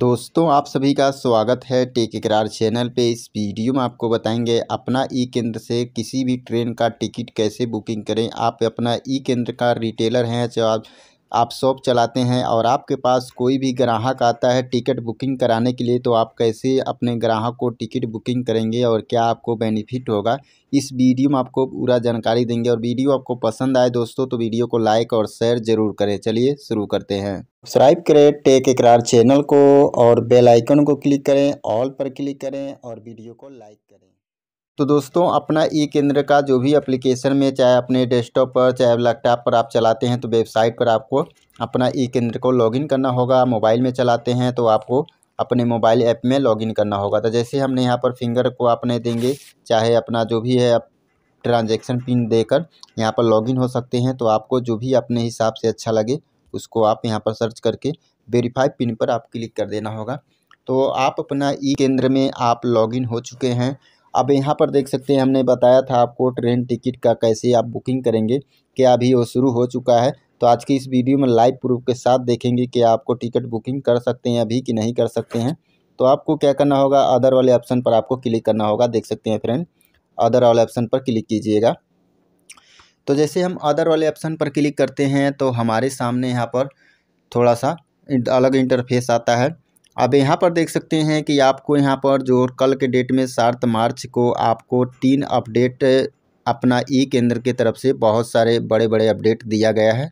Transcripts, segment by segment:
दोस्तों आप सभी का स्वागत है टेक इकरार चैनल पे इस वीडियो में आपको बताएंगे अपना ई केंद्र से किसी भी ट्रेन का टिकट कैसे बुकिंग करें आप अपना ई केंद्र का रिटेलर हैं जो आप आप शॉप चलाते हैं और आपके पास कोई भी ग्राहक आता है टिकट बुकिंग कराने के लिए तो आप कैसे अपने ग्राहक को टिकट बुकिंग करेंगे और क्या आपको बेनिफिट होगा इस वीडियो में आपको पूरा जानकारी देंगे और वीडियो आपको पसंद आए दोस्तों तो वीडियो को लाइक और शेयर जरूर करें चलिए शुरू करते हैं सब्सक्राइब करें टेक इकरार चैनल को और बेलाइकन को क्लिक करें ऑल पर क्लिक करें और वीडियो को लाइक करें तो दोस्तों अपना ई केंद्र का जो भी एप्लीकेशन में चाहे अपने डेस्कटॉप पर चाहे लैपटॉप पर आप चलाते हैं तो वेबसाइट पर आपको अपना ई केंद्र को लॉगिन करना होगा मोबाइल में चलाते हैं तो आपको अपने मोबाइल ऐप में लॉगिन करना होगा तो जैसे हमने यहाँ पर फिंगर को आपने देंगे चाहे अपना जो भी है ट्रांजेक्शन पिन देकर यहाँ पर लॉगिन हो सकते हैं तो आपको जो भी अपने हिसाब से अच्छा लगे उसको आप यहाँ पर सर्च करके वेरीफाई पिन पर आप क्लिक कर देना होगा तो आप अपना ई केंद्र में आप लॉगिन हो चुके हैं अब यहाँ पर देख सकते हैं हमने बताया था आपको ट्रेन टिकट का कैसे आप बुकिंग करेंगे क्या अभी वो शुरू हो चुका है तो आज की इस वीडियो में लाइव प्रूफ के साथ देखेंगे कि आपको टिकट बुकिंग कर सकते हैं अभी कि नहीं कर सकते हैं तो आपको क्या करना होगा अदर वाले ऑप्शन पर आपको क्लिक करना होगा देख सकते हैं फ्रेंड अदर वाले ऑप्शन पर क्लिक कीजिएगा तो जैसे हम अदर वाले ऑप्शन पर क्लिक करते हैं तो हमारे सामने यहाँ पर थोड़ा सा अलग इंटरफेस आता है अब यहाँ पर देख सकते हैं कि आपको यहाँ पर जो कल के डेट में सात मार्च को आपको तीन अपडेट अपना ई केंद्र की के तरफ से बहुत सारे बड़े बड़े अपडेट दिया गया है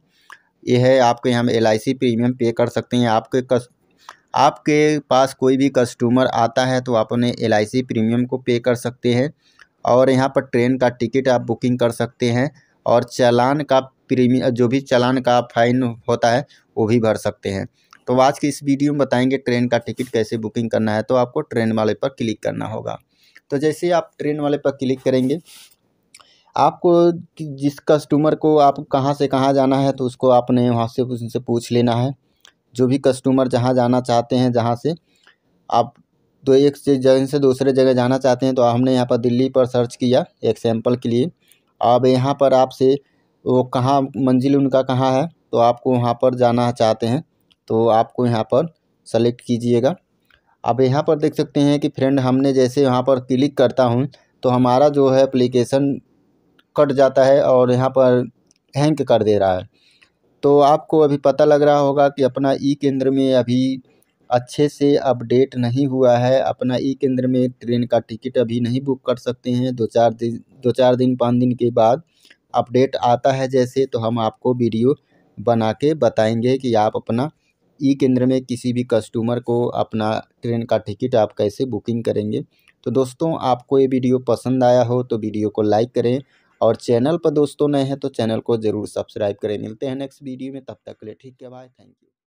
यह है आपके यहाँ एल आई प्रीमियम पे कर सकते हैं आपके कस आपके पास कोई भी कस्टमर आता है तो आप उन्हें एल प्रीमियम को पे कर सकते हैं और यहाँ पर ट्रेन का टिकट आप बुकिंग कर सकते हैं और चालान का प्रीमियम जो भी चालान का फाइन होता है वो भी भर सकते हैं तो आज के इस वीडियो में बताएंगे ट्रेन का टिकट कैसे बुकिंग करना है तो आपको ट्रेन वाले पर क्लिक करना होगा तो जैसे आप ट्रेन वाले पर क्लिक करेंगे आपको जिस कस्टमर को आप कहाँ से कहाँ जाना है तो उसको आपने वहाँ से उनसे पूछ लेना है जो भी कस्टमर जहाँ जाना चाहते हैं जहाँ से आप तो एक से जगह से दूसरे जगह जाना चाहते हैं तो हमने यहाँ पर दिल्ली पर सर्च किया एक सैम्पल के लिए अब यहाँ पर आपसे वो कहाँ मंजिल उनका कहाँ है तो आपको वहाँ पर जाना चाहते हैं तो आपको यहाँ पर सेलेक्ट कीजिएगा अब यहाँ पर देख सकते हैं कि फ्रेंड हमने जैसे यहाँ पर क्लिक करता हूँ तो हमारा जो है एप्लीकेशन कट जाता है और यहाँ पर हैंक कर दे रहा है तो आपको अभी पता लग रहा होगा कि अपना ई केंद्र में अभी अच्छे से अपडेट नहीं हुआ है अपना ई केंद्र में ट्रेन का टिकट अभी नहीं बुक कर सकते हैं दो चार दिन दो चार दिन पाँच दिन के बाद अपडेट आता है जैसे तो हम आपको वीडियो बना के बताएंगे कि आप अपना ई केंद्र में किसी भी कस्टमर को अपना ट्रेन का टिकट आप कैसे बुकिंग करेंगे तो दोस्तों आपको ये वीडियो पसंद आया हो तो वीडियो को लाइक करें और चैनल पर दोस्तों नए हैं तो चैनल को ज़रूर सब्सक्राइब करें मिलते हैं नेक्स्ट वीडियो में तब तक के लिए ठीक है बाय थैंक यू